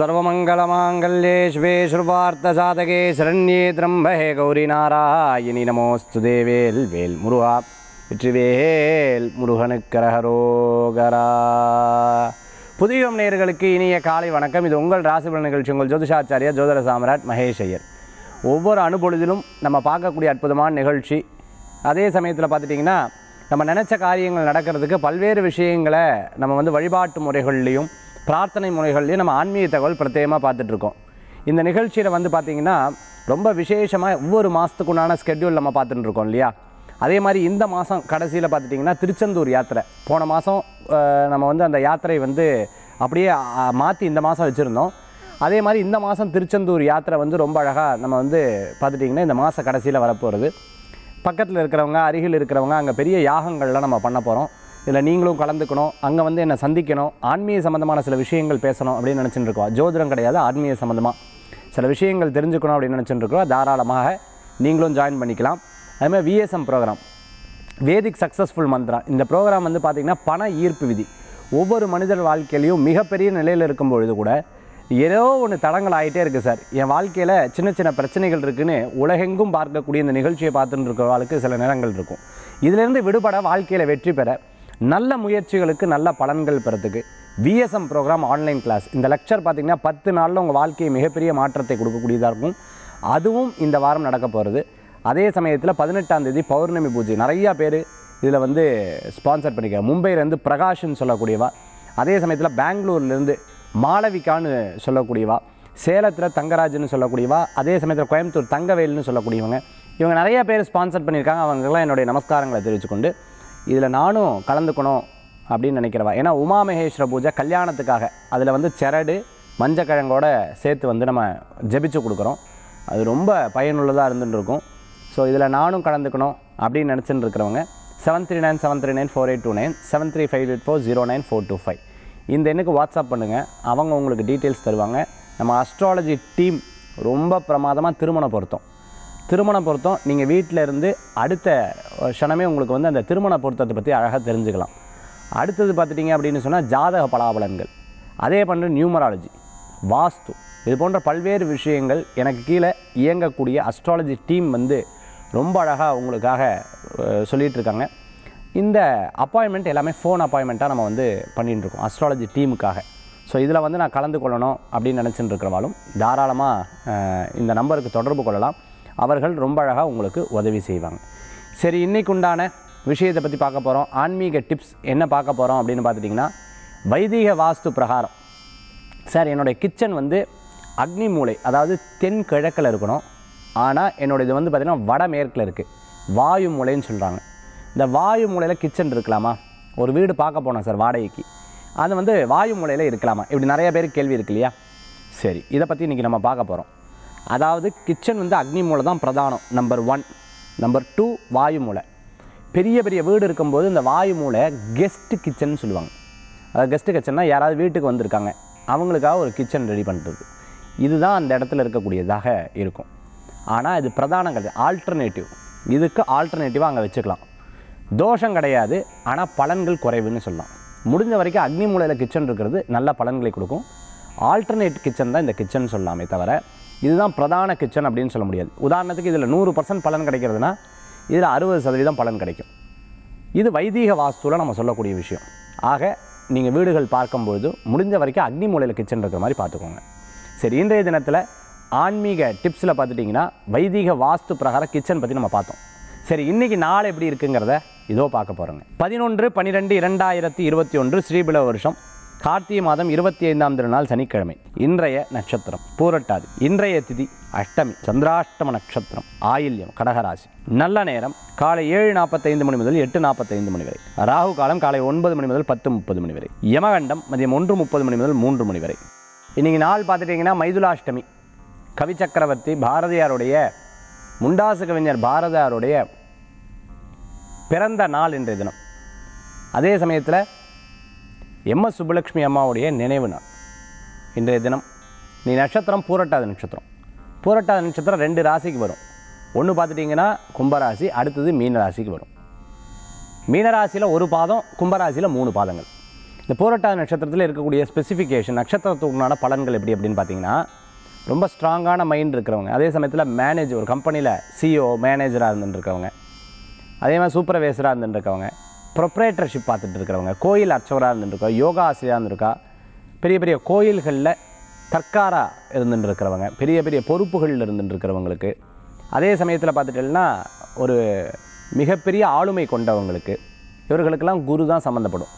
सर्वमङ्गलमाङ्गल्ये शिवे श्रुवार्थसाधके शरण्ये त्र्यम्बहे गौरीनारायणि நமோஸ்து தேவேல் வேல் முருகா வெற்றிவேல் முருகனுக்கரகரோகரா புதியம் நேர்களுக்கு இனிய காலை வணக்கம் இது உங்கள் ராசிபல நிகழ்ச்சி உங்கள் ஜோதிஷாச்சாரியா ஜோதர சாம்ராட் மகேஷையர் ஐயர் ஒவ்வொரு அனுபொழுதிலும் நம்ம பார்க்கக்கூடிய அற்புதமான நிகழ்ச்சி அதே சமயத்தில் பார்த்துட்டிங்கன்னா நம்ம நினச்ச காரியங்கள் நடக்கிறதுக்கு பல்வேறு விஷயங்களை நம்ம வந்து வழிபாட்டு முறைகள்லேயும் பிரார்த்தனை முறைகள்லேயும் நம்ம ஆன்மீக தகவல் பிரத்யேகமாக பார்த்துட்ருக்கோம் இந்த நிகழ்ச்சியில் வந்து பார்த்திங்கன்னா ரொம்ப விசேஷமாக ஒவ்வொரு மாதத்துக்குண்டான ஸ்கெட்யூல் நம்ம பார்த்துட்டுருக்கோம் இல்லையா அதே மாதிரி இந்த மாதம் கடைசியில் பார்த்துட்டிங்கன்னா திருச்செந்தூர் யாத்திரை போன மாதம் நம்ம வந்து அந்த யாத்திரை வந்து அப்படியே மாற்றி இந்த மாதம் வச்சுருந்தோம் அதே மாதிரி இந்த மாதம் திருச்செந்தூர் யாத்திரை வந்து ரொம்ப அழகாக நம்ம வந்து பார்த்துட்டிங்கன்னா இந்த மாத கடைசியில் வரப்போகிறது பக்கத்தில் இருக்கிறவங்க அருகில் இருக்கிறவங்க அங்கே பெரிய யாகங்கள்லாம் நம்ம பண்ண போகிறோம் இதில் நீங்களும் கலந்துக்கணும் அங்கே வந்து என்னை சந்திக்கணும் ஆன்மீக சம்மந்தமான சில விஷயங்கள் பேசணும் அப்படின்னு நினச்சிட்டு இருக்கோம் ஜோதிடம் கிடையாது ஆன்மீக சம்மந்தமாக சில விஷயங்கள் தெரிஞ்சுக்கணும் அப்படின்னு நினச்சிட்டு இருக்கிறோம் தாராளமாக நீங்களும் ஜாயின் பண்ணிக்கலாம் அதுமாதிரி VSM program Vedic successful mantra இந்த ப்ரோக்ராம் வந்து பார்த்திங்கன்னா பண ஈர்ப்பு விதி ஒவ்வொரு மனிதர் வாழ்க்கையிலையும் மிகப்பெரிய நிலையில் இருக்கும் பொழுது கூட ஏதோ ஒன்று தடங்கள் ஆகிட்டே இருக்குது சார் என் வாழ்க்கையில் சின்ன சின்ன பிரச்சனைகள் இருக்குதுன்னு உலகெங்கும் பார்க்கக்கூடிய இந்த நிகழ்ச்சியை பார்த்துட்டு இருக்கிற சில நேரங்கள் இருக்கும் இதிலேருந்து விடுபட வாழ்க்கையில் வெற்றி பெற நல்ல முயற்சிகளுக்கு நல்ல பலன்கள் பெறத்துக்கு விஎஸ்எம் ப்ரோக்ராம் ஆன்லைன் கிளாஸ் இந்த லெக்சர் பார்த்திங்கன்னா பத்து நாளில் உங்கள் வாழ்க்கையை மிகப்பெரிய மாற்றத்தை கொடுக்கக்கூடியதாக இருக்கும் அதுவும் இந்த வாரம் நடக்க போகிறது அதே சமயத்தில் பதினெட்டாம் தேதி பௌர்ணமி பூஜை நிறையா பேர் இதில் வந்து ஸ்பான்சர் பண்ணிக்கிறார் மும்பையிலேருந்து பிரகாஷ்னு சொல்லக்கூடியவா அதே சமயத்தில் பெங்களூர்லேருந்து மாளவிகான்னு சொல்லக்கூடியவா சேலத்தில் தங்கராஜ்னு சொல்லக்கூடியவா அதே சமயத்தில் கோயம்புத்தூர் தங்கவேல்னு சொல்லக்கூடியவங்க இவங்க நிறைய பேர் ஸ்பான்சர் பண்ணியிருக்காங்க அவங்கெல்லாம் என்னுடைய நமஸ்காரங்களை தெரிவித்துக்கொண்டு இதில் நானும் கலந்துக்கணும் அப்படின்னு நினைக்கிறவா ஏன்னா உமா மகேஸ்வர பூஜை கல்யாணத்துக்காக அதில் வந்து செரடு மஞ்சக்கிழங்கோட சேர்த்து வந்து நம்ம ஜெபிச்சு கொடுக்குறோம் அது ரொம்ப பயனுள்ளதாக இருந்துட்டுருக்கும் ஸோ இதில் நானும் கலந்துக்கணும் அப்படின்னு நினச்சிட்டு இருக்கிறவங்க seven three nine seven three nine four eight two nine seven three five eight four zero nine four two five இந்த எண்ணுக்கு வாட்ஸ்அப் பண்ணுங்கள் அவங்க உங்களுக்கு டீட்டெயில்ஸ் தருவாங்க நம்ம அஸ்ட்ராலஜி டீம் ரொம்ப பிரமாதமாக திருமணம் பொருத்தம் திருமண பொருத்தம் நீங்கள் வீட்டில் இருந்து அடுத்த க்ஷணமே உங்களுக்கு வந்து அந்த திருமண பொருத்தத்தை பற்றி அழகாக தெரிஞ்சுக்கலாம் அடுத்தது பார்த்துட்டிங்க அப்படின்னு சொன்னால் ஜாதக பலாபலன்கள் அதே பண்ணுற நியூமராலஜி வாஸ்து இது போன்ற பல்வேறு விஷயங்கள் எனக்கு கீழே இயங்கக்கூடிய அஸ்ட்ராலஜி டீம் வந்து ரொம்ப அழகாக உங்களுக்காக சொல்லிகிட்ருக்காங்க இந்த அப்பாயின்மெண்ட் எல்லாமே ஃபோன் அப்பாயின்மெண்ட்டாக நம்ம வந்து பண்ணிகிட்டுருக்கோம் அஸ்ட்ராலஜி டீமுக்காக ஸோ இதில் வந்து நான் கலந்து கொள்ளணும் அப்படின்னு நினச்சிட்டு இருக்கிறவாலும் தாராளமாக இந்த நம்பருக்கு தொடர்பு கொள்ளலாம் அவர்கள் ரொம்ப அழகாக உங்களுக்கு உதவி செய்வாங்க சரி இன்னைக்கு உண்டான விஷயத்தை பற்றி பார்க்க போகிறோம் ஆன்மீக டிப்ஸ் என்ன பார்க்க போகிறோம் அப்படின்னு பார்த்துட்டிங்கன்னா வைதிக வாஸ்து பிரகாரம் சார் என்னுடைய கிச்சன் வந்து அக்னி மூலை அதாவது தென் கிழக்கில் இருக்கணும் ஆனால் என்னுடைய இது வந்து பார்த்திங்கன்னா வடமேற்கில் இருக்குது வாயு மூலைன்னு சொல்கிறாங்க இந்த வாயு மூலையில் கிச்சன் இருக்கலாமா ஒரு வீடு பார்க்க போனோம் சார் வாடகைக்கு அது வந்து வாயு மூலையில் இருக்கலாமா இப்படி நிறைய பேர் கேள்வி இருக்கு இல்லையா சரி இதை பற்றி இன்றைக்கி நம்ம பார்க்க போகிறோம் அதாவது கிச்சன் வந்து அக்னி மூலை தான் பிரதானம் நம்பர் ஒன் நம்பர் டூ வாயு மூலை பெரிய பெரிய வீடு இருக்கும்போது இந்த வாயு மூலை கெஸ்ட்டு கிச்சன் சொல்லுவாங்க அதாவது கெஸ்ட்டு கிச்சன்னா யாராவது வீட்டுக்கு வந்திருக்காங்க அவங்களுக்காக ஒரு கிச்சன் ரெடி பண்ணுறது இதுதான் அந்த இடத்துல இருக்கக்கூடியதாக இருக்கும் ஆனால் இது பிரதானம் கிடையாது ஆல்டர்னேட்டிவ் இதுக்கு ஆல்டர்னேட்டிவாக அங்கே வச்சுக்கலாம் தோஷம் கிடையாது ஆனால் பலன்கள் குறைவுன்னு சொல்லலாம் முடிஞ்ச வரைக்கும் அக்னி மூலையில் கிச்சன் இருக்கிறது நல்ல பலன்களை கொடுக்கும் ஆல்டர்னேட் கிச்சன் தான் இந்த கிச்சன் சொல்லலாமே தவிர இதுதான் பிரதான கிச்சன் அப்படின்னு சொல்ல முடியாது உதாரணத்துக்கு இதில் நூறு பர்சன்ட் பலன் கிடைக்கிறதுனா இதில் அறுபது சதவீதம் பலன் கிடைக்கும் இது வைதீக வாஸ்துவில் நம்ம சொல்லக்கூடிய விஷயம் ஆக நீங்கள் வீடுகள் பார்க்கும்பொழுது முடிஞ்ச வரைக்கும் அக்னி மூலையில் கிச்சன் இருக்கிற மாதிரி பார்த்துக்கோங்க சரி இன்றைய தினத்தில் ஆன்மீக டிப்ஸில் பார்த்துட்டிங்கன்னா வைதிக வாஸ்து பிரகாரம் கிச்சன் பற்றி நம்ம பார்த்தோம் சரி இன்றைக்கி நாள் எப்படி இருக்குங்கிறத இதோ பார்க்க போகிறோங்க பதினொன்று பன்னிரெண்டு இரண்டாயிரத்தி இருபத்தி ஒன்று ஸ்ரீபில வருஷம் கார்த்திகை மாதம் இருபத்தி ஐந்தாம் திருநாள் சனிக்கிழமை இன்றைய நட்சத்திரம் பூரட்டாது இன்றைய திதி அஷ்டமி சந்திராஷ்டம நட்சத்திரம் ஆயில்யம் கடகராசி நல்ல நேரம் காலை ஏழு நாற்பத்தைந்து மணி முதல் எட்டு நாற்பத்தைந்து மணி வரை ராகு காலம் காலை ஒன்பது மணி முதல் பத்து முப்பது மணி வரை யமகண்டம் மதியம் ஒன்று முப்பது மணி முதல் மூன்று மணி வரை இன்றைக்கி நாள் பார்த்துட்டிங்கன்னா மைதுலாஷ்டமி கவி சக்கரவர்த்தி பாரதியாருடைய முண்டாசு கவிஞர் பாரதியாருடைய பிறந்த நாள் இன்றைய தினம் அதே சமயத்தில் எம்எஸ் சுப்புலக்ஷ்மி அம்மாவுடைய நினைவு நாள் இன்றைய தினம் நீ நட்சத்திரம் பூரட்டாத நட்சத்திரம் பூரட்டாத நட்சத்திரம் ரெண்டு ராசிக்கு வரும் ஒன்று பார்த்துட்டிங்கன்னா கும்பராசி அடுத்தது மீன ராசிக்கு வரும் மீனராசியில் ஒரு பாதம் கும்பராசியில் மூணு பாதங்கள் இந்த பூரட்டாத நட்சத்திரத்தில் இருக்கக்கூடிய ஸ்பெசிஃபிகேஷன் நட்சத்திரத்துக்குண்டான பலன்கள் எப்படி அப்படின்னு பார்த்தீங்கன்னா ரொம்ப ஸ்ட்ராங்கான மைண்ட் இருக்கிறவங்க அதே சமயத்தில் மேனேஜ் ஒரு கம்பெனியில் சிஓ மேனேஜராக இருந்துருக்கவங்க அதே மாதிரி சூப்பர்வைசராக இருந்துருக்கவங்க ப்ரொப்ரேட்டர்ஷிப் பார்த்துட்டு இருக்கிறவங்க கோயில் அர்ச்சவராக இருந்துருக்கா யோகா ஆசிரியராக இருந்திருக்கா பெரிய பெரிய கோயில்களில் தற்காராக இருந்துட்டு இருக்கிறவங்க பெரிய பெரிய பொறுப்புகளில் இருந்துட்டு இருக்கிறவங்களுக்கு அதே சமயத்தில் பார்த்துட்டேன்னா ஒரு மிகப்பெரிய ஆளுமை கொண்டவங்களுக்கு இவர்களுக்கெல்லாம் குரு தான் சம்மந்தப்படும்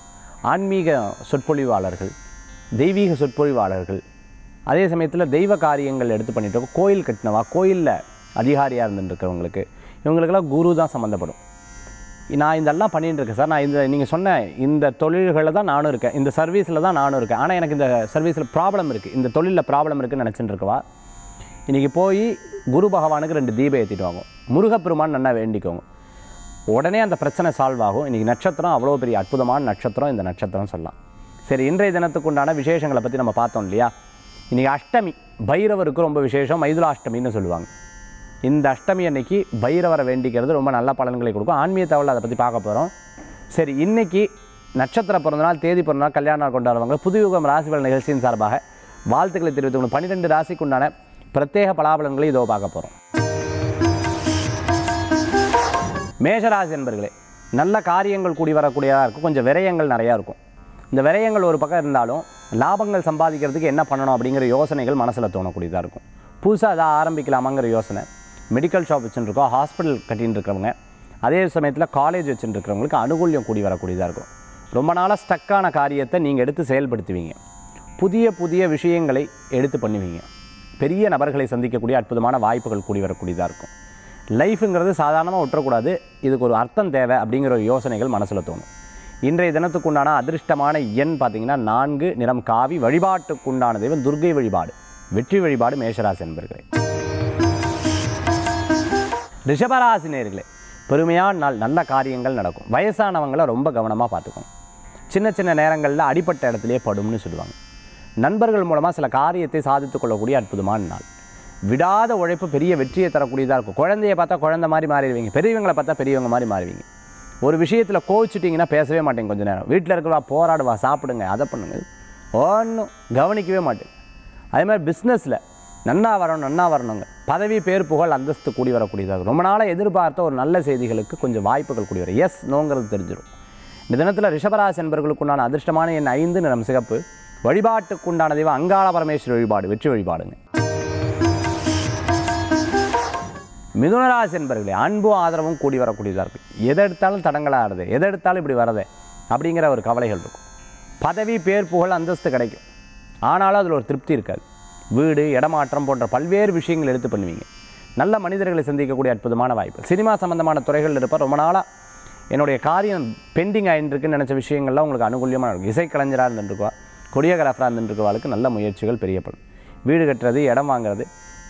ஆன்மீக சொற்பொழிவாளர்கள் தெய்வீக சொற்பொழிவாளர்கள் அதே சமயத்தில் தெய்வ காரியங்கள் எடுத்து பண்ணிட்டு கோயில் கட்டினவா கோயிலில் அதிகாரியாக இருந்துட்டு இருக்கிறவங்களுக்கு இவங்களுக்கெல்லாம் குரு தான் சம்மந்தப்படும் நான் இதெல்லாம் பண்ணிகிட்டு இருக்கேன் சார் நான் இந்த நீங்கள் சொன்ன இந்த தொழில்களில் தான் நானும் இருக்கேன் இந்த சர்வீஸில் தான் நானும் இருக்கேன் ஆனால் எனக்கு இந்த சர்வீஸில் ப்ராப்ளம் இருக்குது இந்த தொழிலில் ப்ராப்ளம் இருக்குதுன்னு நினச்சிட்டு இருக்கவா இன்றைக்கி போய் குரு பகவானுக்கு ரெண்டு தீபம் ஏற்றிட்டு வாங்க முருகப்பெருமான் நல்லா வேண்டிக்கோங்க உடனே அந்த பிரச்சனை சால்வ் ஆகும் இன்றைக்கி நட்சத்திரம் அவ்வளோ பெரிய அற்புதமான நட்சத்திரம் இந்த நட்சத்திரம் சொல்லலாம் சரி இன்றைய தினத்துக்கு உண்டான விசேஷங்களை பற்றி நம்ம பார்த்தோம் இல்லையா இன்றைக்கி அஷ்டமி பைரவருக்கு ரொம்ப விசேஷம் அஷ்டமின்னு சொல்லுவாங்க இந்த அஷ்டமி அன்னைக்கு பைரவரை வேண்டிக்கிறது ரொம்ப நல்ல பலன்களை கொடுக்கும் ஆன்மீக தகவல் அதை பற்றி பார்க்க போகிறோம் சரி இன்றைக்கி நட்சத்திர பிறந்தநாள் தேதி பிறந்தநாள் கல்யாணம் கொண்டாடுவாங்க புதுயுகம் பலன் நிகழ்ச்சியின் சார்பாக வாழ்த்துக்களை தெரிவித்து பன்னிரெண்டு ராசிக்கு உண்டான பிரத்யேக பலாபலன்களை இதோ பார்க்க போகிறோம் மேஷராசி என்பர்களே நல்ல காரியங்கள் கூடி வரக்கூடியதாக இருக்கும் கொஞ்சம் விரயங்கள் நிறையா இருக்கும் இந்த விரயங்கள் ஒரு பக்கம் இருந்தாலும் லாபங்கள் சம்பாதிக்கிறதுக்கு என்ன பண்ணணும் அப்படிங்கிற யோசனைகள் மனசில் தோணக்கூடியதாக இருக்கும் புதுசாக அதை ஆரம்பிக்கலாமாங்கிற யோசனை மெடிக்கல் ஷாப் வச்சுருக்கோம் ஹாஸ்பிட்டல் கட்டின்னு இருக்கிறவங்க அதே சமயத்தில் காலேஜ் வச்சுட்டு இருக்கிறவங்களுக்கு அனுகூல்யம் கூடி வரக்கூடியதாக இருக்கும் ரொம்ப நாளாக ஸ்டக்கான காரியத்தை நீங்கள் எடுத்து செயல்படுத்துவீங்க புதிய புதிய விஷயங்களை எடுத்து பண்ணுவீங்க பெரிய நபர்களை சந்திக்கக்கூடிய அற்புதமான வாய்ப்புகள் கூடி வரக்கூடியதாக இருக்கும் லைஃபுங்கிறது சாதாரணமாக ஒட்டக்கூடாது இதுக்கு ஒரு அர்த்தம் தேவை அப்படிங்கிற ஒரு யோசனைகள் மனசில் தோணும் இன்றைய தினத்துக்குண்டான அதிர்ஷ்டமான எண் பார்த்திங்கன்னா நான்கு நிறம் காவி வழிபாட்டுக்குண்டான தெய்வம் துர்கை வழிபாடு வெற்றி வழிபாடு மேஷராசி என்பர்களே நேர்களே பெருமையான நாள் நல்ல காரியங்கள் நடக்கும் வயசானவங்களை ரொம்ப கவனமாக பார்த்துக்கணும் சின்ன சின்ன நேரங்களில் அடிப்பட்ட இடத்துலையே படும்னு சொல்லுவாங்க நண்பர்கள் மூலமாக சில காரியத்தை சாதித்து கொள்ளக்கூடிய அற்புதமான நாள் விடாத உழைப்பு பெரிய வெற்றியை தரக்கூடியதாக இருக்கும் குழந்தையை பார்த்தா குழந்த மாதிரி மாறிடுவீங்க பெரியவங்களை பார்த்தா பெரியவங்க மாதிரி மாறுவீங்க ஒரு விஷயத்தில் கோவிச்சிட்டிங்கன்னா பேசவே மாட்டேங்க கொஞ்சம் நேரம் வீட்டில் இருக்கிறவா போராடுவா சாப்பிடுங்க அதை பண்ணுங்க ஒன்றும் கவனிக்கவே மாட்டேங்க அதே மாதிரி பிஸ்னஸில் நன்னா வரணும் நன்னா வரணுங்க பதவி பேர் புகழ் அந்தஸ்து கூடி வரக்கூடியதாக ரொம்ப நாளாக எதிர்பார்த்த ஒரு நல்ல செய்திகளுக்கு கொஞ்சம் வாய்ப்புகள் கூடி வரும் எஸ் நோங்கிறது தெரிஞ்சிடும் இந்த தினத்தில் ரிஷபராசி என்பர்களுக்குண்டான அதிர்ஷ்டமான என் ஐந்து நிறம் சிகப்பு வழிபாட்டுக்குண்டான தெய்வம் அங்காள பரமேஸ்வரி வழிபாடு வெற்றி வழிபாடுங்க மிதுனராசி என்பர்களே அன்பும் ஆதரவும் கூடி வரக்கூடியதாக இருக்குது எதை எடுத்தாலும் தடங்களாகிறது எதை எடுத்தாலும் இப்படி வரதே அப்படிங்கிற ஒரு கவலைகள் இருக்கும் பதவி பேர் புகழ் அந்தஸ்து கிடைக்கும் ஆனாலும் அதில் ஒரு திருப்தி இருக்காது வீடு இடமாற்றம் போன்ற பல்வேறு விஷயங்கள் எடுத்து பண்ணுவீங்க நல்ல மனிதர்களை சந்திக்கக்கூடிய அற்புதமான வாய்ப்பு சினிமா சம்மந்தமான துறைகளில் இருப்பார் ரொம்ப நாளாக என்னுடைய காரியம் பெண்டிங் ஆகிட்டுருக்குன்னு நினச்ச விஷயங்கள்லாம் உங்களுக்கு அனுகூலியமாக இருக்கும் இசைக்கலைஞராக இருந்துருக்குவா கொரியோகிராஃபராக இருந்துருக்குவாளுக்கு நல்ல முயற்சிகள் பெரியப்படும் வீடு கட்டுறது இடம் வாங்குறது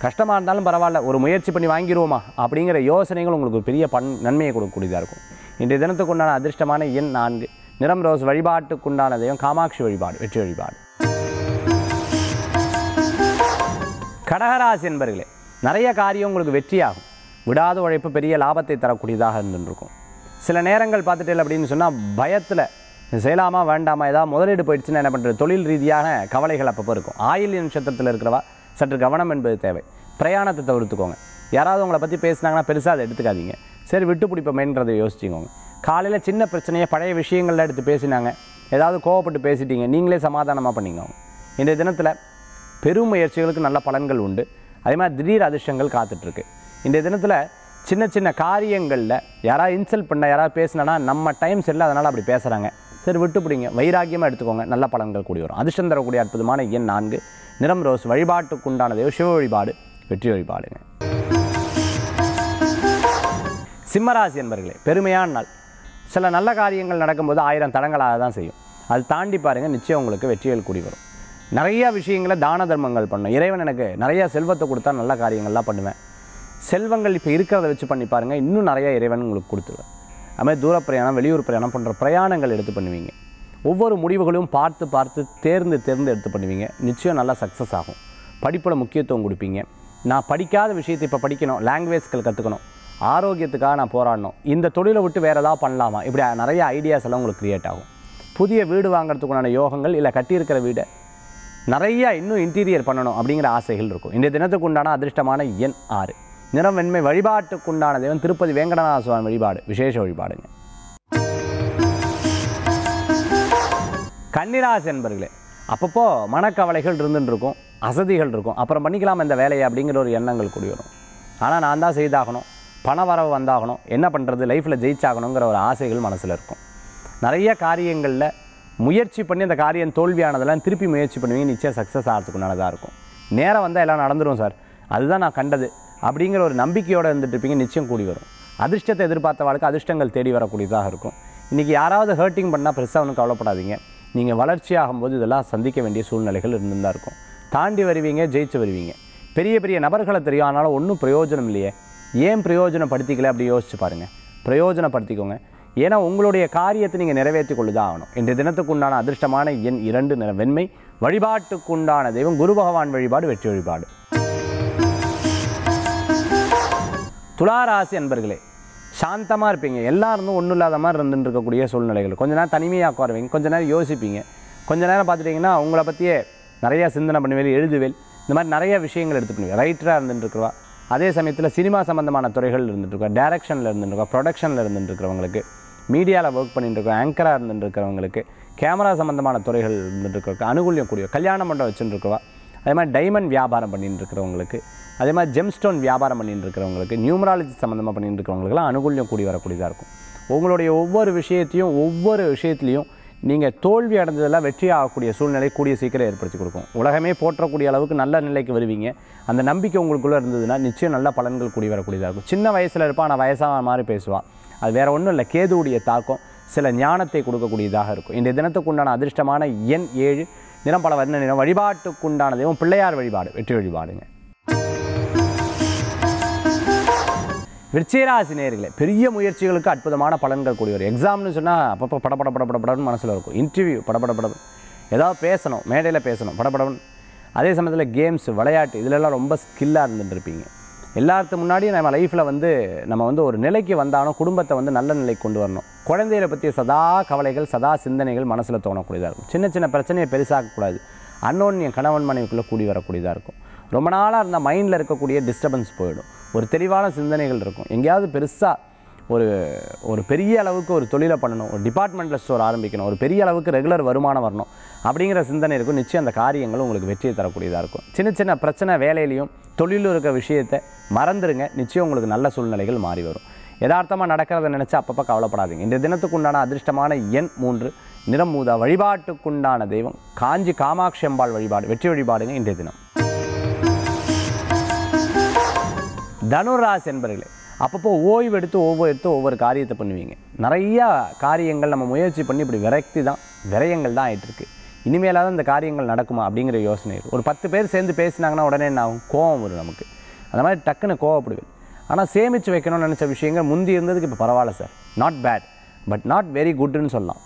கஷ்டமாக இருந்தாலும் பரவாயில்ல ஒரு முயற்சி பண்ணி வாங்கிடுவோமா அப்படிங்கிற யோசனைகள் உங்களுக்கு பெரிய பண் நன்மையை கொடுக்கக்கூடியதாக இருக்கும் இன்றைய தினத்துக்குண்டான அதிர்ஷ்டமான எண் நான்கு நிறம் ரோஸ் வழிபாட்டுக்குண்டான தெய்வம் காமாட்சி வழிபாடு வெற்றி வழிபாடு கடகராசி என்பர்களே நிறைய காரியம் உங்களுக்கு வெற்றியாகும் விடாத உழைப்பு பெரிய லாபத்தை தரக்கூடியதாக இருந்துருக்கும் சில நேரங்கள் பார்த்துட்டேன் அப்படின்னு சொன்னால் பயத்தில் செய்யலாமா வேண்டாமா ஏதாவது முதலீடு போயிடுச்சுன்னா என்ன பண்ணுறது தொழில் ரீதியாக கவலைகள் அப்பப்போ இருக்கும் ஆயில் நட்சத்திரத்தில் இருக்கிறவா சற்று கவனம் என்பது தேவை பிரயாணத்தை தவிர்த்துக்கோங்க யாராவது உங்களை பற்றி பேசினாங்கன்னா பெருசாக அதை எடுத்துக்காதீங்க சரி விட்டு பிடிப்போமேன்றதை யோசிச்சுக்கோங்க காலையில் சின்ன பிரச்சனையை பழைய விஷயங்கள்லாம் எடுத்து பேசினாங்க ஏதாவது கோவப்பட்டு பேசிட்டீங்க நீங்களே சமாதானமாக பண்ணிக்கோங்க இந்த தினத்தில் பெரும் முயற்சிகளுக்கு நல்ல பலன்கள் உண்டு அதே மாதிரி திடீர் அதிர்ஷ்டங்கள் காத்துட்ருக்கு இன்றைய தினத்தில் சின்ன சின்ன காரியங்களில் யாராவது இன்சல்ட் பண்ண யாராவது பேசினா நம்ம டைம் சரியில்லை அதனால் அப்படி பேசுகிறாங்க சரி விட்டு பிடிங்க வைராக்கியமாக எடுத்துக்கோங்க நல்ல பலன்கள் கூடி வரும் அதிர்ஷ்டம் தரக்கூடிய அற்புதமான எண் நான்கு நிறம் ரோஸ் வழிபாட்டுக்கு சிவ வழிபாடு வெற்றி வழிபாடுங்க சிம்மராசி என்பர்களே பெருமையான நாள் சில நல்ல காரியங்கள் நடக்கும்போது ஆயிரம் தடங்களாக தான் செய்யும் அது தாண்டி பாருங்கள் நிச்சயம் உங்களுக்கு வெற்றிகள் கூடி வரும் நிறையா விஷயங்களை தான தர்மங்கள் பண்ணும் இறைவன் எனக்கு நிறையா செல்வத்தை கொடுத்தா நல்ல காரியங்கள்லாம் பண்ணுவேன் செல்வங்கள் இப்போ இருக்கிறத வச்சு பண்ணி பாருங்கள் இன்னும் நிறையா இறைவன் உங்களுக்கு கொடுத்துருவேன் அதுமாதிரி தூர பிரயாணம் வெளியூர் பிரயாணம் போன்ற பிரயாணங்கள் எடுத்து பண்ணுவீங்க ஒவ்வொரு முடிவுகளையும் பார்த்து பார்த்து தேர்ந்து தேர்ந்து எடுத்து பண்ணுவீங்க நிச்சயம் நல்லா சக்ஸஸ் ஆகும் படிப்பில் முக்கியத்துவம் கொடுப்பீங்க நான் படிக்காத விஷயத்தை இப்போ படிக்கணும் லாங்குவேஜ்கள் கற்றுக்கணும் ஆரோக்கியத்துக்காக நான் போராடணும் இந்த தொழிலை விட்டு வேறு ஏதாவது பண்ணலாமா இப்படி நிறைய ஐடியாஸ் எல்லாம் உங்களுக்கு க்ரியேட் ஆகும் புதிய வீடு வாங்குறதுக்குண்டான யோகங்கள் இல்லை கட்டியிருக்கிற வீடை நிறையா இன்னும் இன்டீரியர் பண்ணணும் அப்படிங்கிற ஆசைகள் இருக்கும் இன்றைய தினத்துக்கு உண்டான அதிர்ஷ்டமான எண் ஆறு நிறம் வெண்மை வழிபாட்டுக்குண்டான தெய்வம் திருப்பதி வேங்கடநாத சுவாமி வழிபாடு விசேஷ வழிபாடுங்க கன்னிராசி என்பர்களே அப்பப்போ மனக்கவலைகள் இருந்துருக்கும் இருக்கும் அசதிகள் இருக்கும் அப்புறம் பண்ணிக்கலாம் இந்த வேலையை அப்படிங்கிற ஒரு எண்ணங்கள் கூடி வரும் ஆனால் நான் தான் செய்தாகணும் பண வரவு வந்தாகணும் என்ன பண்ணுறது லைஃப்பில் ஜெயிச்சாகணுங்கிற ஒரு ஆசைகள் மனசில் இருக்கும் நிறைய காரியங்களில் முயற்சி பண்ணி அந்த காரியம் தோல்வியானதெல்லாம் திருப்பி முயற்சி பண்ணுவீங்க நிச்சயம் சக்ஸஸ் ஆகிறதுக்கு நல்லதாக இருக்கும் நேரம் வந்தால் எல்லாம் நடந்துடும் சார் அதுதான் நான் கண்டது அப்படிங்கிற ஒரு நம்பிக்கையோடு இருப்பீங்க நிச்சயம் கூடி வரும் அதிர்ஷ்டத்தை எதிர்பார்த்த வாழ்க்கை அதிர்ஷ்டங்கள் தேடி வரக்கூடியதாக இருக்கும் இன்றைக்கி யாராவது ஹர்ட்டிங் பண்ணால் பெருசாக ஒன்றும் கவலைப்படாதீங்க நீங்கள் வளர்ச்சி ஆகும்போது இதெல்லாம் சந்திக்க வேண்டிய சூழ்நிலைகள் இருந்துதான் இருக்கும் தாண்டி வருவீங்க ஜெயிச்சு வருவீங்க பெரிய பெரிய நபர்களை தெரியும் ஆனாலும் ஒன்றும் பிரயோஜனம் இல்லையே ஏன் பிரயோஜனப்படுத்திக்கல அப்படி யோசிச்சு பாருங்கள் பிரயோஜனப்படுத்திக்கோங்க ஏன்னா உங்களுடைய காரியத்தை நீங்கள் நிறைவேற்றி கொள்ளுதான் ஆகணும் இன்றைய தினத்துக்கு உண்டான அதிர்ஷ்டமான எண் இரண்டு நிற வெண்மை வழிபாட்டுக்குண்டான தெய்வம் குரு பகவான் வழிபாடு வெற்றி வழிபாடு துளாராசி அன்பர்களே சாந்தமாக இருப்பீங்க எல்லாம் இருந்தும் ஒன்றும் இல்லாத மாதிரி இருந்துட்டு இருக்கக்கூடிய சூழ்நிலைகள் கொஞ்ச நேரம் தனிமையாக உட்காருவீங்க கொஞ்ச நேரம் யோசிப்பீங்க கொஞ்ச நேரம் பார்த்துட்டிங்கன்னா உங்களை பற்றியே நிறையா சிந்தனை பண்ணுவேன் எழுதுவேல் இந்த மாதிரி நிறைய விஷயங்கள் எடுத்து பண்ணுவேன் ரைட்டராக இருந்துட்டுருக்குறவா இருக்கிறவா அதே சமயத்தில் சினிமா சம்மந்தமான துறைகள் இருந்துட்டுருக்கா டேரக்ஷனில் இருந்துட்டுருக்கா ப்ரொடக்ஷனில் இருந்துட்டுருக்கிறவங்களுக்கு மீடியாவில் ஒர்க் பண்ணிட்டுருக்கோம் ஆங்கராக இருந்துட்டுருக்கிறவங்களுக்கு கேமரா சம்மந்தமான துறைகள் இருந்துட்டுருக்க அனுகூலியம் கூடிய கல்யாண மண்டபம் வச்சுட்டுருக்கவா அதே மாதிரி டைமண்ட் வியாபாரம் பண்ணிட்டு இருக்கிறவங்களுக்கு அதே மாதிரி ஜெம்ஸ்டோன் வியாபாரம் பண்ணிட்டு இருக்கிறவங்களுக்கு நியூமராலஜி சம்மந்தமாக பண்ணிட்டு இருக்கிறவங்களுக்குலாம் அனுகூலியம் கூடி வரக்கூடியதாக இருக்கும் உங்களுடைய ஒவ்வொரு விஷயத்தையும் ஒவ்வொரு விஷயத்துலையும் நீங்கள் தோல்வி அடைஞ்சதெல்லாம் வெற்றி ஆகக்கூடிய சூழ்நிலை கூடிய சீக்கிரம் ஏற்படுத்தி கொடுக்கும் உலகமே போற்றக்கூடிய அளவுக்கு நல்ல நிலைக்கு வருவீங்க அந்த நம்பிக்கை உங்களுக்குள்ளே இருந்ததுன்னா நிச்சயம் நல்ல பலன்கள் கூடி வரக்கூடியதாக இருக்கும் சின்ன வயசில் இருப்பான் ஆனால் வயசாக மாதிரி பேசுவாள் அது வேறு ஒன்றும் இல்லை கேதுவுடைய தாக்கம் சில ஞானத்தை கொடுக்கக்கூடியதாக இருக்கும் இந்த தினத்துக்கு உண்டான அதிர்ஷ்டமான எண் ஏழு தினம் பல வர்ண நிறம் வழிபாட்டுக்குண்டான தெய்வம் பிள்ளையார் வழிபாடு வெற்றி வழிபாடுங்க விருச்சிகராசி நேர்களை பெரிய முயற்சிகளுக்கு அற்புதமான பலன்கள் கூடிய ஒரு எக்ஸாம்னு சொன்னால் அப்பப்போ படப்பட படப்படப்படன்னு மனசில் இருக்கும் இன்டர்வியூ படப்படப்பட ஏதாவது பேசணும் மேடையில் பேசணும் படப்படம் அதே சமயத்தில் கேம்ஸ் விளையாட்டு இதிலெல்லாம் ரொம்ப ஸ்கில்லாக இருந்துட்டு இருப்பீங்க எல்லாத்து முன்னாடியும் நம்ம லைஃப்பில் வந்து நம்ம வந்து ஒரு நிலைக்கு வந்தாலும் குடும்பத்தை வந்து நல்ல நிலைக்கு கொண்டு வரணும் குழந்தைகளை பற்றிய சதா கவலைகள் சதா சிந்தனைகள் மனசில் தோணக்கூடியதாக இருக்கும் சின்ன சின்ன பிரச்சனையை பெருசாகக்கூடாது அன்னோன் என் கணவன் மனைவிக்குள்ளே கூடி வரக்கூடியதாக இருக்கும் ரொம்ப நாளாக இருந்தால் மைண்டில் இருக்கக்கூடிய டிஸ்டர்பன்ஸ் போயிடும் ஒரு தெளிவான சிந்தனைகள் இருக்கும் எங்கேயாவது பெருசாக ஒரு ஒரு பெரிய அளவுக்கு ஒரு தொழிலை பண்ணணும் ஒரு டிபார்ட்மெண்ட்டில் ஸ்டோர் ஆரம்பிக்கணும் ஒரு பெரிய அளவுக்கு ரெகுலர் வருமானம் வரணும் அப்படிங்கிற சிந்தனை இருக்கும் நிச்சயம் அந்த காரியங்களும் உங்களுக்கு வெற்றியை தரக்கூடியதாக இருக்கும் சின்ன சின்ன பிரச்சனை வேலையிலையும் தொழிலும் இருக்க விஷயத்தை மறந்துடுங்க நிச்சயம் உங்களுக்கு நல்ல சூழ்நிலைகள் மாறி வரும் யதார்த்தமாக நடக்கிறத நினச்சி அப்பப்போ கவலைப்படாதீங்க இந்த தினத்துக்குண்டான அதிர்ஷ்டமான எண் மூன்று நிறம் மூதா வழிபாட்டுக்குண்டான தெய்வம் காஞ்சி காமாட்சி அம்பாள் வழிபாடு வெற்றி வழிபாடுங்க இன்றைய தினம் தனுராசி என்பர்களே அப்பப்போ ஓய்வு எடுத்து ஒவ்வொரு எடுத்து ஒவ்வொரு காரியத்தை பண்ணுவீங்க நிறையா காரியங்கள் நம்ம முயற்சி பண்ணி இப்படி விரக்தி தான் விரயங்கள் தான் ஆகிட்டுருக்கு இனிமேலாவது இந்த காரியங்கள் நடக்குமா அப்படிங்கிற யோசனை இருக்கும் ஒரு பத்து பேர் சேர்ந்து பேசினாங்கன்னா உடனே என்ன ஆகும் கோவம் வரும் நமக்கு அந்த மாதிரி டக்குன்னு கோவப்படுவேன் ஆனால் சேமித்து வைக்கணும்னு நினச்ச விஷயங்கள் முந்தி இருந்ததுக்கு இப்போ பரவாயில்ல sir not bad but not very குட்னு சொல்லலாம்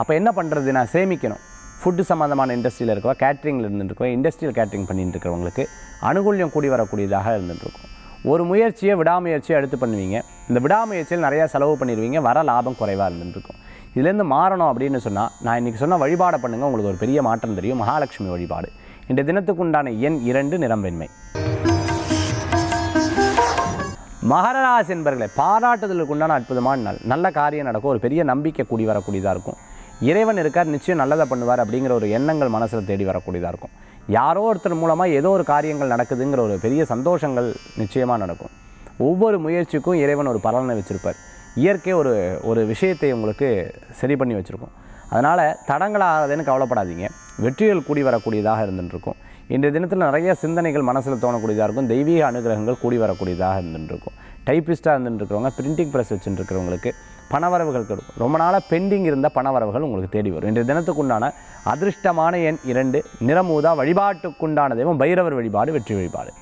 அப்போ என்ன பண்ணுறது நான் சேமிக்கணும் ஃபுட்டு சம்மந்தமான இண்டஸ்ட்ரியில் இருக்கவா கேட்ரிங்கில் இருந்துருக்கோம் இண்டஸ்ட்ரியல் கேட்ரிங் பண்ணிட்டு இருக்கிறவங்களுக்கு அனுகூல்யம் கூடி வரக்கூடியதாக இருந்துகிட்டு இருக்கும் ஒரு முயற்சியை விடாமுயற்சியை எடுத்து பண்ணுவீங்க இந்த விடாமுயற்சியில் நிறையா செலவு பண்ணிடுவீங்க வர லாபம் குறைவாக இருந்துருக்கும் இதுலேருந்து மாறணும் அப்படின்னு சொன்னால் நான் இன்றைக்கி சொன்ன வழிபாடை பண்ணுங்கள் உங்களுக்கு ஒரு பெரிய மாற்றம் தெரியும் மகாலட்சுமி வழிபாடு இன்றைய தினத்துக்கு உண்டான எண் இரண்டு நிறம் வெண்மை மகரராசி என்பர்களை பாராட்டுதலுக்கு உண்டான அற்புதமான நாள் நல்ல காரியம் நடக்கும் ஒரு பெரிய நம்பிக்கை கூடி வரக்கூடியதாக இருக்கும் இறைவன் இருக்கார் நிச்சயம் நல்லதாக பண்ணுவார் அப்படிங்கிற ஒரு எண்ணங்கள் மனசில் தேடி வரக்கூடியதாக இருக்கும் யாரோ ஒருத்தர் மூலமாக ஏதோ ஒரு காரியங்கள் நடக்குதுங்கிற ஒரு பெரிய சந்தோஷங்கள் நிச்சயமாக நடக்கும் ஒவ்வொரு முயற்சிக்கும் இறைவன் ஒரு பலனை வச்சுருப்பார் இயற்கை ஒரு ஒரு விஷயத்தை உங்களுக்கு சரி பண்ணி வச்சுருக்கும் அதனால் தடங்களாகாதுன்னு கவலைப்படாதீங்க வெற்றிகள் கூடி வரக்கூடியதாக இருந்துட்டுருக்கும் இன்றைய தினத்தில் நிறைய சிந்தனைகள் மனசில் தோணக்கூடியதாக இருக்கும் தெய்வீக அனுகிரகங்கள் கூடி வரக்கூடியதாக இருந்துட்டுருக்கும் டைப்பிஸ்ட்டாக இருந்துட்டுருக்கிறவங்க பிரிண்டிங் ப்ரெஸ் இருக்கிறவங்களுக்கு பணவரவுகள் கிடைக்கும் ரொம்ப நாளாக பெண்டிங் இருந்த பணவரவுகள் உங்களுக்கு தேடி வரும் இன்றைய தினத்துக்குண்டான அதிர்ஷ்டமான எண் இரண்டு நிறமூதா வழிபாட்டுக்குண்டான தெய்வம் பைரவர் வழிபாடு வெற்றி வழிபாடு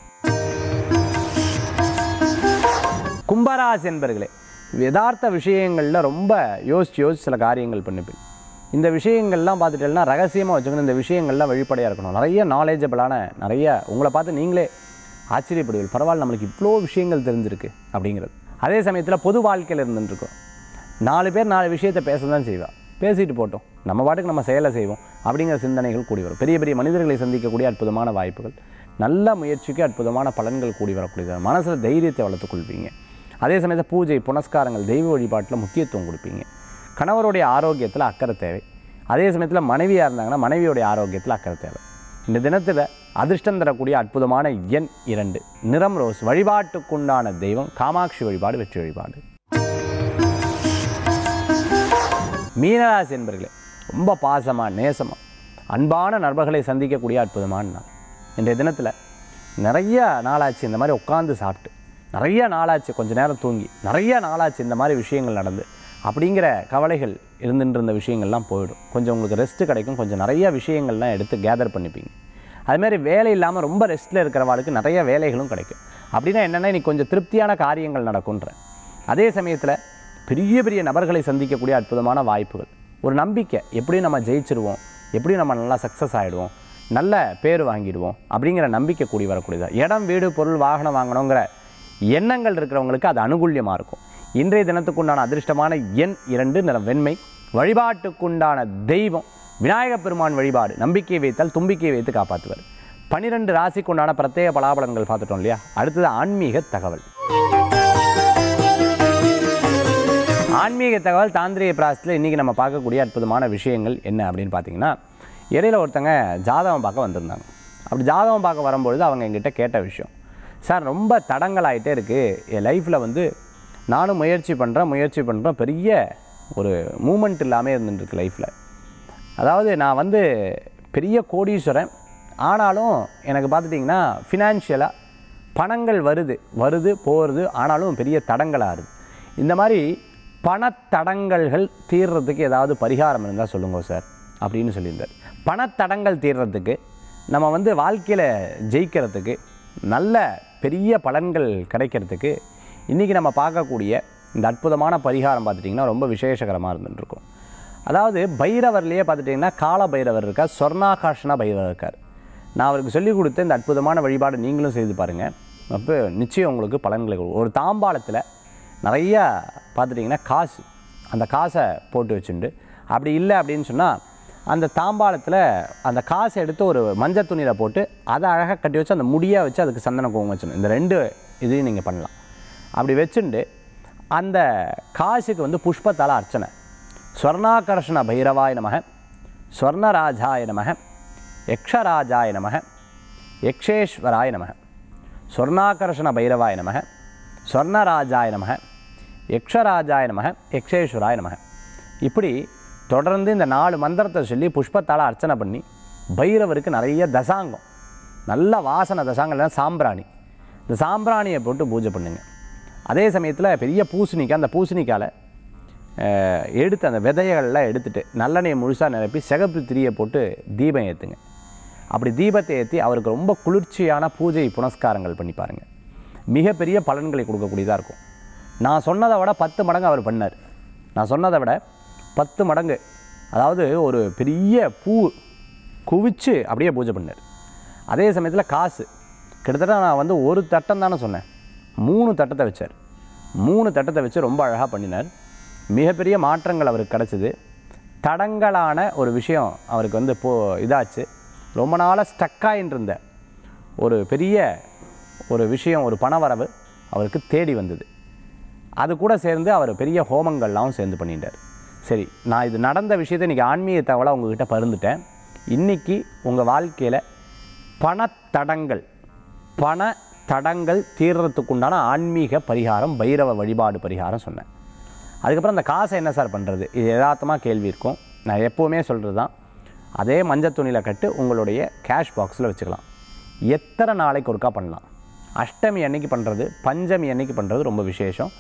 கும்பராசி என்பர்களே யதார்த்த விஷயங்களில் ரொம்ப யோசித்து யோசிச்சு சில காரியங்கள் பண்ணிப்பேன் இந்த விஷயங்கள்லாம் பார்த்துட்டேன்னா ரகசியமாக வச்சுக்கணும் இந்த விஷயங்கள்லாம் வெளிப்படையாக இருக்கணும் நிறைய நாலேஜபிளான நிறைய உங்களை பார்த்து நீங்களே ஆச்சரியப்படுவீர்கள் பரவாயில்ல நம்மளுக்கு இவ்வளோ விஷயங்கள் தெரிஞ்சிருக்கு அப்படிங்கிறது அதே சமயத்தில் பொது வாழ்க்கையில் இருந்துட்டுருக்கோம் நாலு பேர் நாலு விஷயத்தை பேச தான் செய்வாள் பேசிட்டு போட்டோம் நம்ம பாட்டுக்கு நம்ம செயலை செய்வோம் அப்படிங்கிற சிந்தனைகள் கூடி வரும் பெரிய பெரிய மனிதர்களை சந்திக்கக்கூடிய அற்புதமான வாய்ப்புகள் நல்ல முயற்சிக்கு அற்புதமான பலன்கள் கூடி வரக்கூடியது மனசில் தைரியத்தை வளர்த்துக்கொள்வீங்க அதே சமயத்தில் பூஜை புனஸ்காரங்கள் தெய்வ வழிபாட்டில் முக்கியத்துவம் கொடுப்பீங்க கணவருடைய ஆரோக்கியத்தில் அக்கறை தேவை அதே சமயத்தில் மனைவியாக இருந்தாங்கன்னா மனைவியோடைய ஆரோக்கியத்தில் அக்கறை தேவை இந்த தினத்தில் அதிர்ஷ்டம் தரக்கூடிய அற்புதமான எண் இரண்டு நிறம் ரோஸ் வழிபாட்டுக்குண்டான தெய்வம் காமாட்சி வழிபாடு வெற்றி வழிபாடு மீனராசி என்பர்களே ரொம்ப பாசமாக நேசமாக அன்பான நண்பர்களை சந்திக்கக்கூடிய அற்புதமான நாள் இன்றைய தினத்தில் நிறைய நாளாச்சு இந்த மாதிரி உட்காந்து சாப்பிட்டு நிறைய நாளாச்சு கொஞ்சம் நேரம் தூங்கி நிறைய நாளாச்சு இந்த மாதிரி விஷயங்கள் நடந்து அப்படிங்கிற கவலைகள் இருந்துட்டு இருந்த விஷயங்கள்லாம் போயிடும் கொஞ்சம் உங்களுக்கு ரெஸ்ட்டு கிடைக்கும் கொஞ்சம் நிறைய விஷயங்கள்லாம் எடுத்து கேதர் பண்ணிப்பீங்க அதுமாரி வேலை இல்லாமல் ரொம்ப ரெஸ்ட்டில் இருக்கிறவாளுக்கு நிறைய வேலைகளும் கிடைக்கும் அப்படின்னா என்னென்னா இன்றைக்கி கொஞ்சம் திருப்தியான காரியங்கள் நடக்குன்ற அதே சமயத்தில் பெரிய பெரிய நபர்களை சந்திக்கக்கூடிய அற்புதமான வாய்ப்புகள் ஒரு நம்பிக்கை எப்படியும் நம்ம ஜெயிச்சிருவோம் எப்படியும் நம்ம நல்லா சக்ஸஸ் ஆகிடுவோம் நல்ல பேர் வாங்கிடுவோம் அப்படிங்கிற நம்பிக்கை கூடி வரக்கூடியதாக இடம் வீடு பொருள் வாகனம் வாங்கணுங்கிற எண்ணங்கள் இருக்கிறவங்களுக்கு அது அனுகூல்யமாக இருக்கும் இன்றைய தினத்துக்குண்டான அதிர்ஷ்டமான எண் இரண்டு நிற வெண்மை வழிபாட்டுக்குண்டான தெய்வம் விநாயக பெருமான் வழிபாடு நம்பிக்கையை வைத்தால் தும்பிக்கையை வைத்து காப்பாற்றுவார் பனிரெண்டு ராசிக்குண்டான பிரத்யேக பலாபலங்கள் பார்த்துட்டோம் இல்லையா அடுத்தது ஆன்மீக தகவல் ஆன்மீக தகவல் தாந்திரிய பிராசத்தில் இன்றைக்கி நம்ம பார்க்கக்கூடிய அற்புதமான விஷயங்கள் என்ன அப்படின்னு பார்த்தீங்கன்னா இடையில ஒருத்தங்க ஜாதகம் பார்க்க வந்திருந்தாங்க அப்படி ஜாதகம் பார்க்க வரும்பொழுது அவங்க எங்கிட்ட கேட்ட விஷயம் சார் ரொம்ப தடங்களாகிட்டே இருக்குது என் லைஃப்பில் வந்து நானும் முயற்சி பண்ணுறேன் முயற்சி பண்ணுறோம் பெரிய ஒரு மூமெண்ட் இல்லாமல் இருந்துட்டுருக்கு லைஃப்பில் அதாவது நான் வந்து பெரிய கோடீஸ்வரன் ஆனாலும் எனக்கு பார்த்துட்டிங்கன்னா ஃபினான்ஷியலாக பணங்கள் வருது வருது போகிறது ஆனாலும் பெரிய தடங்களாக இருக்குது இந்த மாதிரி பணத்தடங்கல்கள் தீர்றதுக்கு ஏதாவது பரிகாரம் இருந்தால் சொல்லுங்க சார் அப்படின்னு சொல்லியிருந்தார் பணத்தடங்கள் தீர்றதுக்கு நம்ம வந்து வாழ்க்கையில் ஜெயிக்கிறதுக்கு நல்ல பெரிய பலன்கள் கிடைக்கிறதுக்கு இன்றைக்கி நம்ம பார்க்கக்கூடிய இந்த அற்புதமான பரிகாரம் பார்த்துட்டிங்கன்னா ரொம்ப விசேஷகரமாக இருந்துட்டுருக்கும் அதாவது பைரவர்லேயே பார்த்துட்டிங்கன்னா கால பைரவர் இருக்கார் சொர்ணாகாஷனா பைரவர் இருக்கார் நான் அவருக்கு சொல்லிக் கொடுத்த இந்த அற்புதமான வழிபாடு நீங்களும் செய்து பாருங்கள் அப்போ நிச்சயம் உங்களுக்கு பலன்களை ஒரு தாம்பாளத்தில் நிறையா பார்த்துட்டிங்கன்னா காசு அந்த காசை போட்டு வச்சுண்டு அப்படி இல்லை அப்படின்னு சொன்னால் அந்த தாம்பாளத்தில் அந்த காசை எடுத்து ஒரு மஞ்சள் துணியில் போட்டு அதை அழகாக கட்டி வச்சு அந்த முடியாக வச்சு அதுக்கு சந்தன குங்குமம் வச்சுணும் இந்த ரெண்டு இதையும் நீங்கள் பண்ணலாம் அப்படி வச்சுண்டு அந்த காசுக்கு வந்து புஷ்பத்தால் அர்ச்சனை ஸ்வர்ணாகர்ஷண பைரவாய நமக ஸ்வர்ணராஜாய நமக யக்ஷராஜாய நமக யக்ஷேஸ்வராய நமக ஸ்வர்ணாகர்ஷண பைரவாய நமக ஸ்வர்ணராஜாய நமக யக்ஷராஜாய நமக யக்ஷேஸ்வராய நமக இப்படி தொடர்ந்து இந்த நாலு மந்திரத்தை சொல்லி புஷ்பத்தால் அர்ச்சனை பண்ணி பைரவருக்கு நிறைய தசாங்கம் நல்ல வாசனை தசாங்கள்லாம் சாம்பிராணி இந்த சாம்பிராணியை போட்டு பூஜை பண்ணுங்க அதே சமயத்தில் பெரிய பூசணிக்காய் அந்த பூசணிக்காயில் எடுத்து அந்த விதைகள்லாம் எடுத்துகிட்டு நல்லெண்ணெயை முழுசாக நிரப்பி சிகப்பு திரியை போட்டு தீபம் ஏற்றுங்க அப்படி தீபத்தை ஏற்றி அவருக்கு ரொம்ப குளிர்ச்சியான பூஜை புனஸ்காரங்கள் பண்ணி பாருங்கள் மிகப்பெரிய பலன்களை கொடுக்கக்கூடியதாக இருக்கும் நான் சொன்னதை விட பத்து மடங்கு அவர் பண்ணார் நான் சொன்னதை விட பத்து மடங்கு அதாவது ஒரு பெரிய பூ குவிச்சு அப்படியே பூஜை பண்ணார் அதே சமயத்தில் காசு கிட்டத்தட்ட நான் வந்து ஒரு தட்டம் தானே சொன்னேன் மூணு தட்டத்தை வச்சார் மூணு தட்டத்தை வச்சு ரொம்ப அழகாக பண்ணினார் மிகப்பெரிய மாற்றங்கள் அவருக்கு கிடச்சிது தடங்களான ஒரு விஷயம் அவருக்கு வந்து போ இதாச்சு ரொம்ப நாளாக ஸ்டக்காகின்னு இருந்த ஒரு பெரிய ஒரு விஷயம் ஒரு பண வரவு அவருக்கு தேடி வந்தது அது கூட சேர்ந்து அவர் பெரிய ஹோமங்கள்லாம் சேர்ந்து பண்ணிட்டார் சரி நான் இது நடந்த விஷயத்தை இன்றைக்கி ஆன்மீக தகவலாக உங்ககிட்ட பருந்துட்டேன் இன்றைக்கி உங்கள் வாழ்க்கையில் பணத்தடங்கள் பண தடங்கள் தீர்றதுக்குண்டான ஆன்மீக பரிகாரம் பைரவ வழிபாடு பரிகாரம் சொன்னேன் அதுக்கப்புறம் அந்த காசை என்ன சார் பண்ணுறது இது யதார்த்தமாக கேள்வி இருக்கும் நான் எப்போவுமே சொல்கிறது தான் அதே மஞ்சள் துணியில் கட்டு உங்களுடைய கேஷ் பாக்ஸில் வச்சுக்கலாம் எத்தனை நாளைக்கு ஒருக்கா பண்ணலாம் அஷ்டமி அன்னைக்கு பண்ணுறது பஞ்சமி அன்னைக்கு பண்ணுறது ரொம்ப விசேஷம்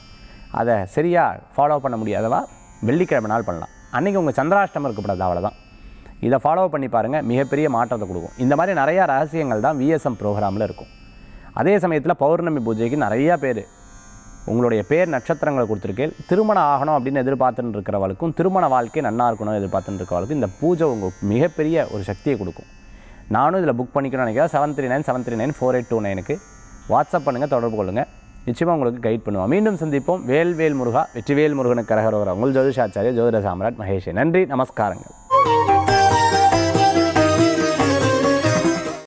அதை சரியாக ஃபாலோ பண்ண முடியாதவா வெள்ளிக்கிழமை நாள் பண்ணலாம் அன்றைக்கி உங்கள் சந்திராஷ்டமம் இருக்கக்கூடாது அவ்வளோதான் இதை ஃபாலோ பண்ணி பாருங்கள் மிகப்பெரிய மாற்றத்தை கொடுக்கும் இந்த மாதிரி நிறையா ரகசியங்கள் தான் விஎஸ்எம் ப்ரோக்ராமில் இருக்கும் அதே சமயத்தில் பௌர்ணமி பூஜைக்கு நிறையா பேர் உங்களுடைய பேர் நட்சத்திரங்களை கொடுத்துருக்கேன் திருமணம் ஆகணும் அப்படின்னு எதிர்பார்த்துன்னு இருக்கிறவளுக்கும் திருமண வாழ்க்கை நல்லா இருக்கணும் எதிர்பார்த்துன்னு இருக்கிறவளுக்கும் இந்த பூஜை உங்களுக்கு மிகப்பெரிய ஒரு சக்தியை கொடுக்கும் நானும் இதில் புக் பண்ணிக்கணும்னு நினைக்கிறேன் seven three nine seven three nine four eight two நைனுக்கு வாட்ஸ்அப் பண்ணுங்கள் தொடர்பு கொள்ளுங்கள் நிச்சயமாக உங்களுக்கு கைட் பண்ணுவோம் மீண்டும் சந்திப்போம் வேல்வேல் முருகா வெற்றிவேல் முருகனுக்கு கரகரோகரா உங்கள் ஜோதிஷாச்சாரிய ஜோதிட சாம்ராஜ் மகேஷ் நன்றி நமஸ்காரங்கள்